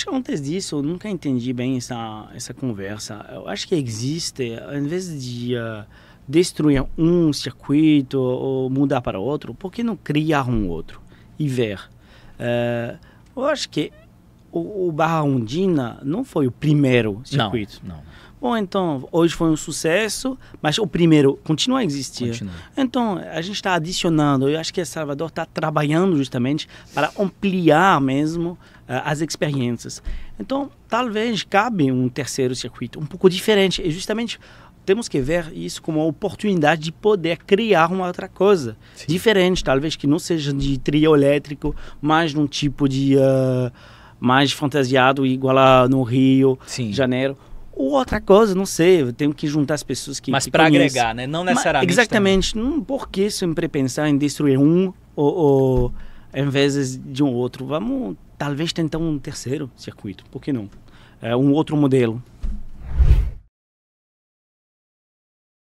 Acho que antes disso, eu nunca entendi bem essa, essa conversa. Eu acho que existe, em vez de uh, destruir um circuito ou mudar para outro, por que não criar um outro e ver? Uh, eu acho que o, o Barra undina não foi o primeiro circuito. Não, não. Bom, então, hoje foi um sucesso, mas o primeiro continua a existir. Continua. Então, a gente está adicionando, eu acho que Salvador está trabalhando justamente para ampliar mesmo uh, as experiências. Então, talvez cabe um terceiro circuito, um pouco diferente, e justamente temos que ver isso como uma oportunidade de poder criar uma outra coisa Sim. diferente, talvez que não seja de trio elétrico, mas num tipo de. Uh, mais fantasiado, igual lá no Rio, Sim. Janeiro. Ou outra coisa, não sei, eu tenho que juntar as pessoas que. Mas para agregar, né? Não necessariamente. Mas, exatamente. Não, por que sempre pensar em destruir um ou, ou em vez de um outro? Vamos, talvez, tentar um terceiro circuito, por que não? É, um outro modelo.